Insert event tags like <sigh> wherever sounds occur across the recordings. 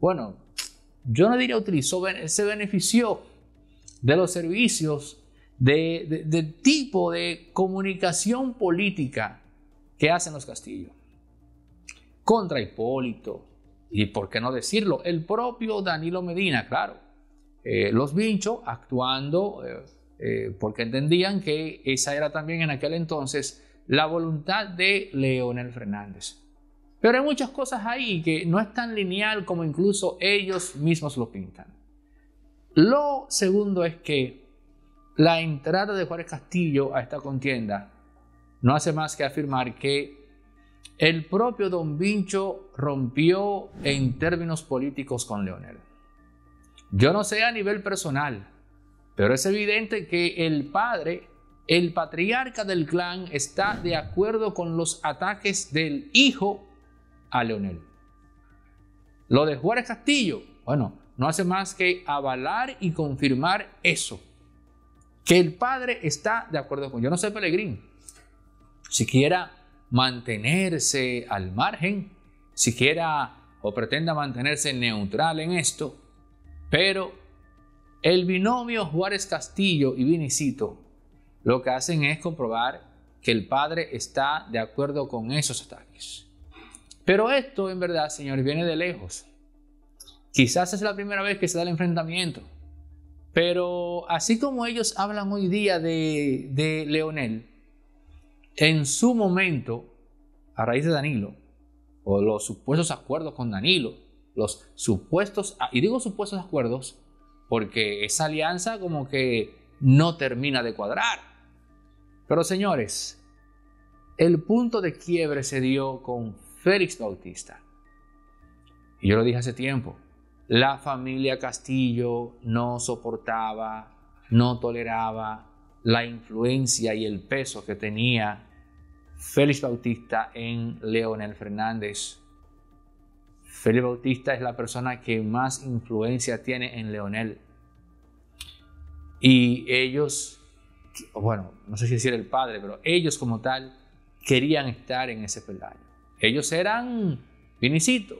Bueno, yo no diría utilizó, se benefició de los servicios de, tipo de comunicación política que hacen los Castillo. Contra Hipólito, y por qué no decirlo, el propio Danilo Medina, claro. Eh, los vinchos actuando eh, eh, porque entendían que esa era también en aquel entonces la voluntad de Leonel Fernández. Pero hay muchas cosas ahí que no es tan lineal como incluso ellos mismos lo pintan. Lo segundo es que la entrada de Juárez Castillo a esta contienda no hace más que afirmar que el propio Don Vincho rompió en términos políticos con Leonel. Yo no sé a nivel personal, pero es evidente que el padre, el patriarca del clan, está de acuerdo con los ataques del hijo a Leonel. Lo de Juárez Castillo, bueno, no hace más que avalar y confirmar eso, que el padre está de acuerdo con, yo no sé Pelegrín, quiera mantenerse al margen, siquiera o pretenda mantenerse neutral en esto, pero el binomio Juárez Castillo y Vinicito lo que hacen es comprobar que el padre está de acuerdo con esos ataques. Pero esto en verdad, Señor, viene de lejos. Quizás es la primera vez que se da el enfrentamiento. Pero así como ellos hablan hoy día de, de Leonel, en su momento, a raíz de Danilo, o los supuestos acuerdos con Danilo, los supuestos, ah, y digo supuestos acuerdos, porque esa alianza como que no termina de cuadrar. Pero señores, el punto de quiebre se dio con Félix Bautista. Y yo lo dije hace tiempo, la familia Castillo no soportaba, no toleraba la influencia y el peso que tenía Félix Bautista en Leonel Fernández. Félix Bautista es la persona que más influencia tiene en Leonel. Y ellos, bueno, no sé si decir el padre, pero ellos como tal querían estar en ese peldaño. Ellos eran Vinicito,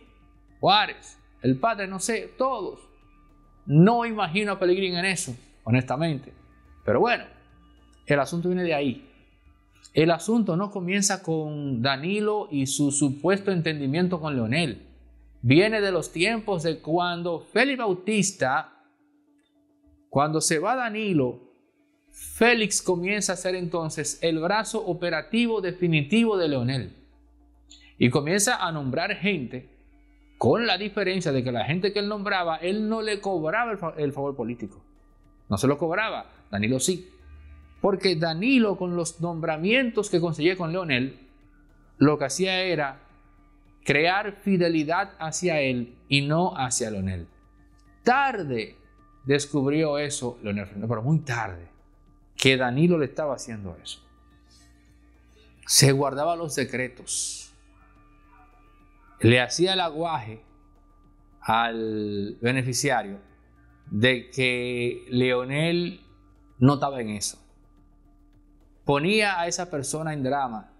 Juárez, el padre, no sé, todos. No imagino a Pellegrín en eso, honestamente. Pero bueno, el asunto viene de ahí. El asunto no comienza con Danilo y su supuesto entendimiento con Leonel. Viene de los tiempos de cuando Félix Bautista, cuando se va Danilo, Félix comienza a ser entonces el brazo operativo definitivo de Leonel. Y comienza a nombrar gente con la diferencia de que la gente que él nombraba, él no le cobraba el, favor político. No se lo cobraba, Danilo sí. Porque Danilo con los nombramientos que conseguía con Leonel, lo que hacía era crear fidelidad hacia él y no hacia Leonel. Tarde descubrió eso Leonel Fernández, pero muy tarde, que Danilo le estaba haciendo eso. Se guardaba los secretos le hacía el aguaje al beneficiario de que Leonel no estaba en eso. Ponía a esa persona en drama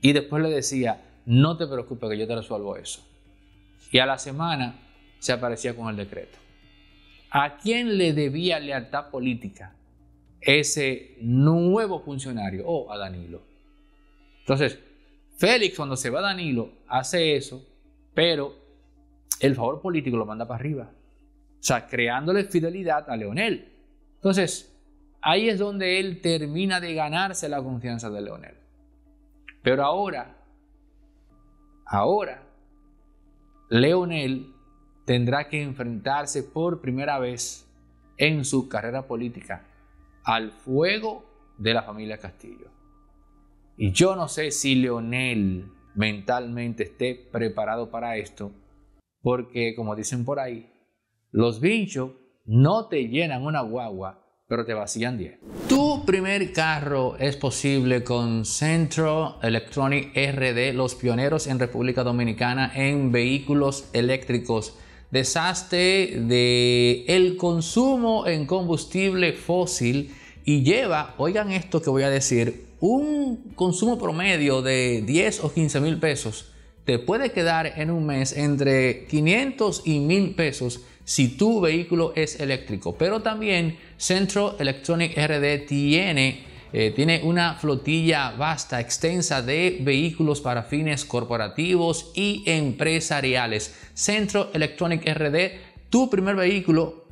y después le decía, no te preocupes que yo te resuelvo eso. Y a la semana se aparecía con el decreto. ¿A quién le debía lealtad política ese nuevo funcionario? O oh, a Danilo. Entonces, Félix, cuando se va Danilo, hace eso, pero el favor político lo manda para arriba. O sea, creándole fidelidad a Leonel. Entonces, ahí es donde él termina de ganarse la confianza de Leonel. Pero ahora, ahora, Leonel tendrá que enfrentarse por primera vez en su carrera política al fuego de la familia Castillo. Y yo no sé si Leonel mentalmente esté preparado para esto, porque como dicen por ahí, los bichos no te llenan una guagua, pero te vacían 10. Tu primer carro es posible con Centro Electronic RD, los pioneros en República Dominicana en vehículos eléctricos. Desastre de el consumo en combustible fósil y lleva, oigan esto que voy a decir, un consumo promedio de 10 o 15 mil pesos, te puede quedar en un mes entre 500 y 1000 pesos si tu vehículo es eléctrico. Pero también Centro Electronic RD tiene, eh, tiene una flotilla vasta, extensa de vehículos para fines corporativos y empresariales. Centro Electronic RD, tu primer vehículo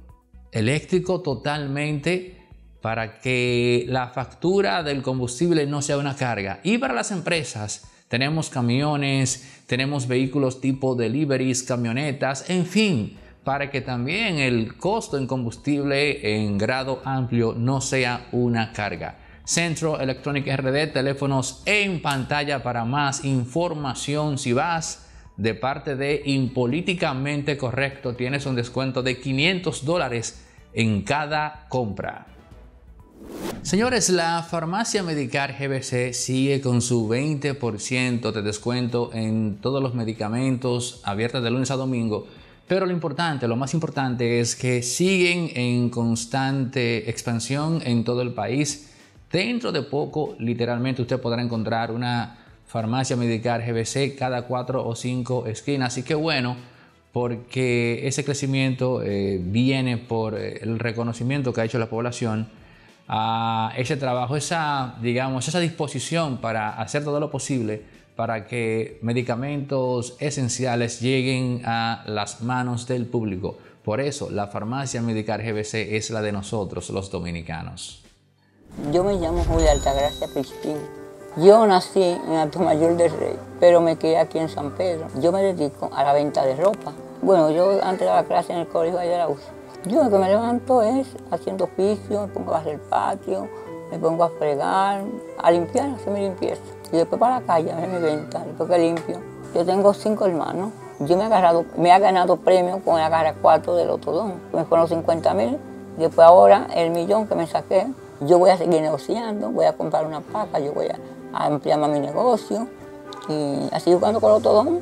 eléctrico totalmente para que la factura del combustible no sea una carga. Y para las empresas, tenemos camiones, tenemos vehículos tipo deliveries, camionetas, en fin, para que también el costo en combustible en grado amplio no sea una carga. Centro Electronic RD, teléfonos en pantalla para más información. Si vas de parte de Impolíticamente Correcto, tienes un descuento de 500 dólares en cada compra. Señores, la farmacia Medicar GBC sigue con su 20% de descuento en todos los medicamentos abiertos de lunes a domingo. Pero lo importante, lo más importante es que siguen en constante expansión en todo el país. Dentro de poco, literalmente, usted podrá encontrar una farmacia Medicar GBC cada cuatro o cinco esquinas. Así que bueno, porque ese crecimiento eh, viene por eh, el reconocimiento que ha hecho la población a ese trabajo, esa, digamos, esa disposición para hacer todo lo posible para que medicamentos esenciales lleguen a las manos del público. Por eso, la farmacia Medicar GBC es la de nosotros, los dominicanos. Yo me llamo Julio Altagracia Pistín. Yo nací en Mayor del Rey, pero me quedé aquí en San Pedro. Yo me dedico a la venta de ropa. Bueno, yo antes daba clase en el colegio de UCI. Yo lo que me levanto es haciendo oficio, me pongo a hacer el patio, me pongo a fregar, a limpiar, hacer mi limpieza. Y después para la calle, a ver mi venta, después que limpio. Yo tengo cinco hermanos. Yo me he, agarrado, me ha ganado premio con la garra 4 del Otodón. Me fueron los 50 mil. Después ahora el millón que me saqué. Yo voy a seguir negociando, voy a comprar una paca, yo voy a, a ampliar mi negocio. Y así jugando con el Otodón,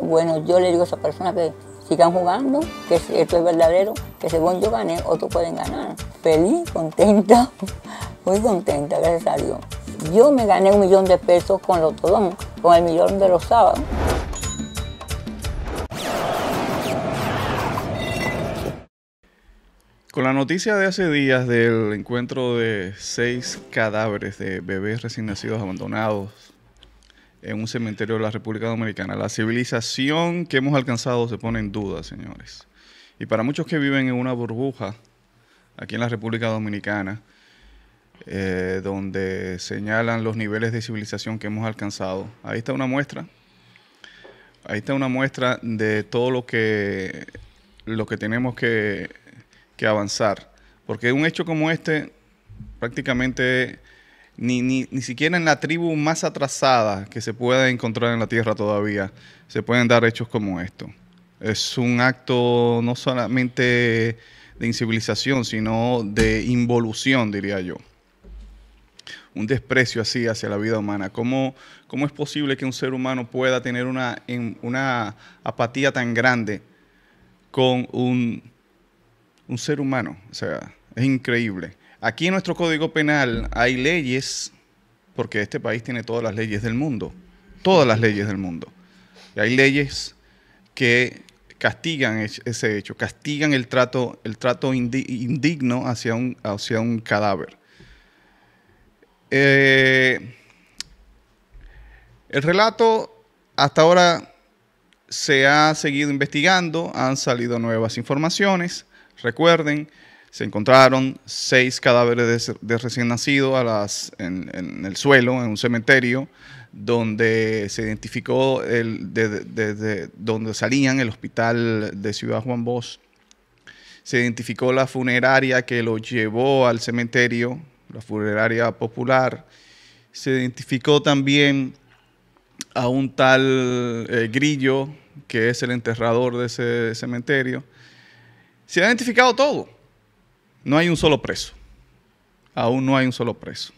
bueno, yo le digo a esa persona que sigan jugando, que esto es verdadero, que según yo gané, otros pueden ganar. Feliz, contenta, <laughs> muy contenta, que se salió. Yo me gané un millón de pesos con Lotodón, con el millón de los sábados. Con la noticia de hace días del encuentro de seis cadáveres de bebés recién nacidos abandonados en un cementerio de la República Dominicana. La civilización que hemos alcanzado se pone en duda, señores. Y para muchos que viven en una burbuja aquí en la República Dominicana, eh, donde señalan los niveles de civilización que hemos alcanzado, ahí está una muestra. Ahí está una muestra de todo lo que, lo que tenemos que, que avanzar. Porque un hecho como este prácticamente ni, ni, ni, siquiera en la tribu más atrasada que se pueda encontrar en la tierra todavía se pueden dar hechos como esto. Es un acto no solamente de incivilización, sino de involución, diría yo. Un desprecio así hacia la vida humana. ¿Cómo, es posible que un ser humano pueda tener una, una apatía tan grande con un, un ser humano? O sea, es increíble. Aquí en nuestro Código Penal hay leyes, porque este país tiene todas las leyes del mundo, todas las leyes del mundo. Y hay leyes que castigan ese hecho, castigan el trato, el trato indigno hacia un, hacia un cadáver. Eh, el relato hasta ahora se ha seguido investigando, han salido nuevas informaciones. Recuerden, se encontraron seis cadáveres de, recién nacido en, el suelo, en un cementerio, donde se identificó el, de, donde salían el hospital de Ciudad Juan Bosch. Se identificó la funeraria que lo llevó al cementerio, la funeraria popular. Se identificó también a un tal eh, Grillo, que es el enterrador de ese cementerio. Se ha identificado todo. No hay un solo preso. Aún no hay un solo preso.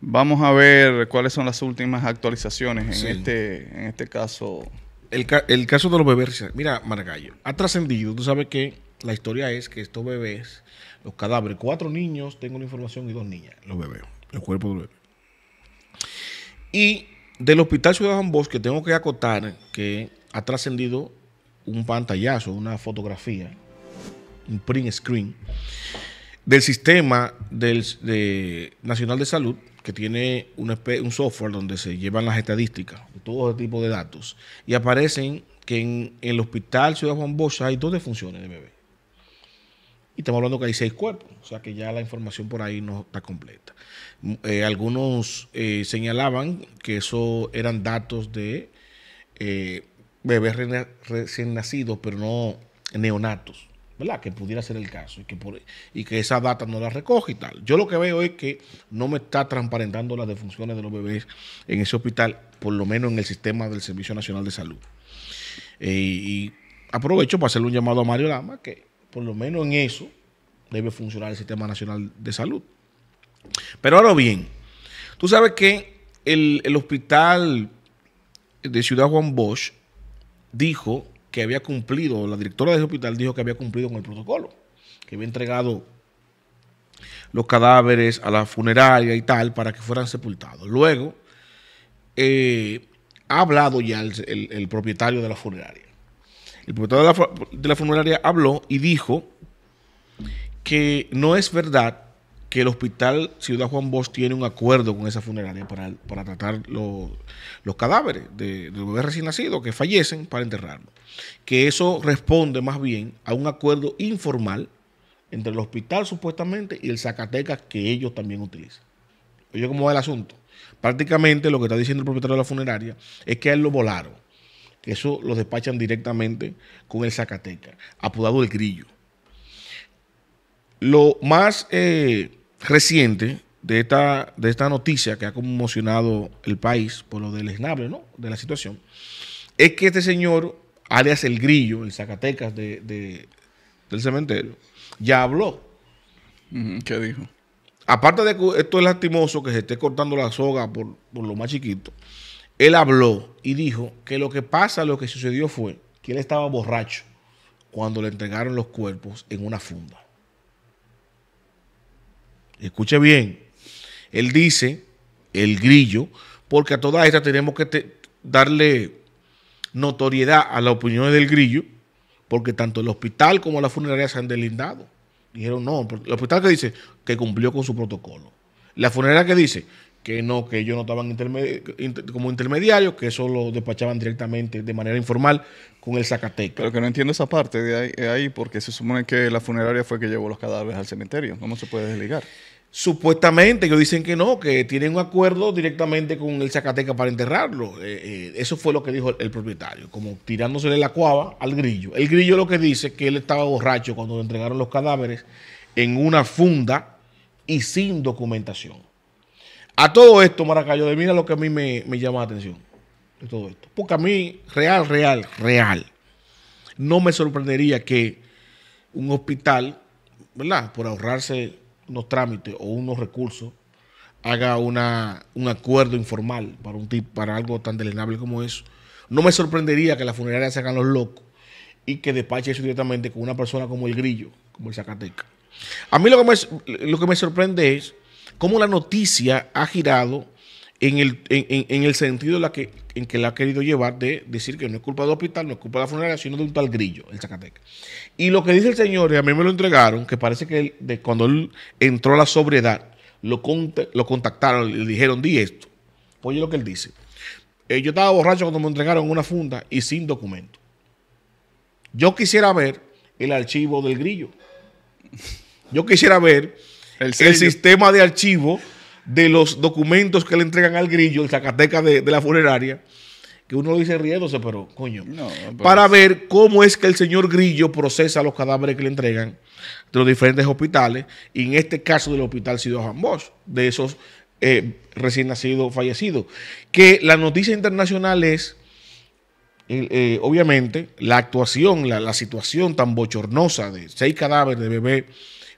Vamos a ver cuáles son las últimas actualizaciones en, este, en este caso. El, caso de los bebés, mira, Margallo, ha trascendido. Tú sabes que la historia es que estos bebés, los cadáveres, cuatro niños, tengo la información, y dos niñas, los bebés, el cuerpo de los bebés. Y del Hospital Ciudad Bosque tengo que acotar que ha trascendido un pantallazo, una fotografía un print screen del sistema del, nacional de salud que tiene un software donde se llevan las estadísticas, todo tipo de datos, y aparecen que en, el hospital Ciudad Juan Bosch hay dos funciones de bebé. Y estamos hablando que hay seis cuerpos, o sea que ya la información por ahí no está completa. Mm, eh, algunos eh, señalaban que eso eran datos de eh, bebés recién nacidos, pero no neonatos. ¿verdad? Que pudiera ser el caso y que, por, y que esa data no la recoge y tal. Yo lo que veo es que no me está transparentando las defunciones de los bebés en ese hospital, por lo menos en el sistema del Servicio Nacional de Salud. Eh, y aprovecho para hacerle un llamado a Mario Lama, que por lo menos en eso debe funcionar el Sistema Nacional de Salud. Pero ahora bien, tú sabes que el, el hospital de Ciudad Juan Bosch dijo que había cumplido, la directora del hospital dijo que había cumplido con el protocolo, que había entregado los cadáveres a la funeraria y tal para que fueran sepultados. Luego, eh, ha hablado ya el, propietario de la funeraria. El propietario de la funeraria habló y dijo que no es verdad que el hospital Ciudad Juan Bosch tiene un acuerdo con esa funeraria para, tratar los cadáveres de, de bebés recién nacidos que fallecen para enterrarlos. Que eso responde más bien a un acuerdo informal entre el hospital supuestamente y el Zacatecas que ellos también utilizan. Oye, ¿cómo va el asunto? Prácticamente lo que está diciendo el propietario de la funeraria es que a él lo volaron. Que eso lo despachan directamente con el Zacatecas, apodado el grillo. Lo más eh, reciente de esta, de esta noticia que ha conmocionado el país por lo del esnable, ¿no? De la situación, es que este señor, alias El Grillo, el Zacatecas del cementerio, ya habló. ¿Qué dijo? Aparte de que esto es lastimoso que se esté cortando la soga por, por lo más chiquito, él habló y dijo que lo que pasa, lo que sucedió fue que él estaba borracho cuando le entregaron los cuerpos en una funda. Escuche bien. Él dice, el grillo, porque a todas estas tenemos que darle notoriedad a las opiniones del grillo, porque tanto el hospital como la funeraria se han deslindado. Dijeron, no, el hospital que dice que cumplió con su protocolo. La funeraria que dice, que no, que ellos no estaban como intermediarios, que eso lo despachaban directamente de manera informal con el Zacatecas. Pero que no entiendo esa parte de ahí, porque se supone que la funeraria fue que llevó los cadáveres al cementerio. ¿Cómo se puede desligar? Supuestamente, ellos dicen que no, que tienen un acuerdo directamente con el Zacatecas para enterrarlo. Eh, eh, eso fue lo que dijo el, propietario, como tirándosele la cuava al grillo. El grillo lo que dice es que él estaba borracho cuando le entregaron los cadáveres en una funda y sin documentación. A todo esto, Maracayo, de mira lo que a mí me, llama la atención. De todo esto. Porque a mí, real, real, real, no me sorprendería que un hospital, ¿verdad? Por ahorrarse unos trámites o unos recursos, haga una, un acuerdo informal para, un para algo tan delenable como eso. No me sorprendería que las funeraria se hagan los locos y que despache eso directamente con una persona como el grillo, como el Zacateca. A mí lo que me, lo que me sorprende es cómo la noticia ha girado en el, sentido que, en que la ha querido llevar de decir que no es culpa del hospital, no es culpa de la funeraria, sino de un tal grillo, el Zacatecas. Y lo que dice el señor, y a mí me lo entregaron, que parece que cuando él entró a la sobriedad, lo, lo contactaron, le dijeron, di esto. Pues oye lo que él dice. Eh, yo estaba borracho cuando me entregaron una funda y sin documento. Yo quisiera ver el archivo del grillo. Yo quisiera ver el, sistema de archivo de los documentos que le entregan al grillo, el Zacateca de, la funeraria, que uno lo dice riéndose, pero coño, para ver cómo es que el señor Grillo procesa los cadáveres que le entregan de los diferentes hospitales, y en este caso del hospital Ciudad Bosch, de esos eh, recién nacidos fallecidos. Que la noticia internacional es, eh, obviamente, la actuación, la, situación tan bochornosa de seis cadáveres de bebé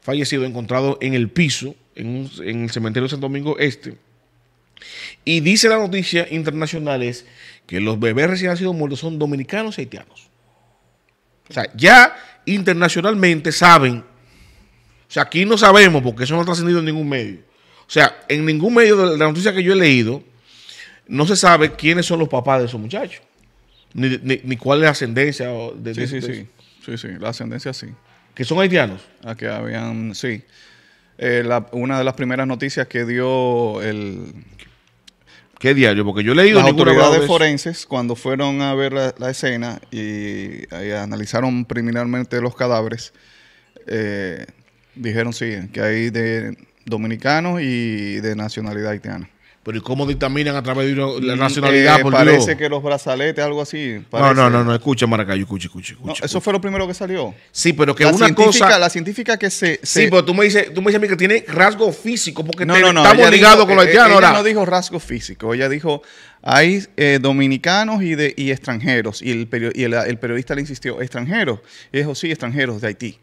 fallecido encontrado en el piso, en, el cementerio de Santo Domingo Este. Y dice la noticia internacional es que los bebés recién nacidos muertos son dominicanos y haitianos. O sea, ya internacionalmente saben. O sea, aquí no sabemos porque eso no ha trascendido en ningún medio. O sea, en ningún medio de la noticia que yo he leído, no se sabe quiénes son los papás de esos muchachos. Ni, cuál es la ascendencia. De, sí, sí, sí. sí, sí. La ascendencia sí que son haitianos. a ah, que habían, sí. Eh, una de las primeras noticias que dio el... ¿Qué diario? Porque yo he leído... Las autoridades forenses, cuando fueron a ver la, escena y, analizaron preliminarmente los cadáveres, eh, dijeron, sí, que hay de dominicanos y de nacionalidad haitiana. Pero ¿y cómo dictaminan a través de la mm, nacionalidad? Eh, parece que los brazaletes, algo así. No, no, no, no, escucha, Maracayo, escucha, escucha. eso fue lo primero que salió. Sí, pero que una cosa. La científica que se, Sí, pero tú me, dices, tú me dices a que tiene rasgo físico, porque no, estamos ligados con los eh, eh, haitianos ahora. no dijo rasgo físico, ella dijo hay dominicanos y, de, extranjeros. Y, el, periodista le insistió, extranjeros. Y dijo, sí, extranjeros de Haití.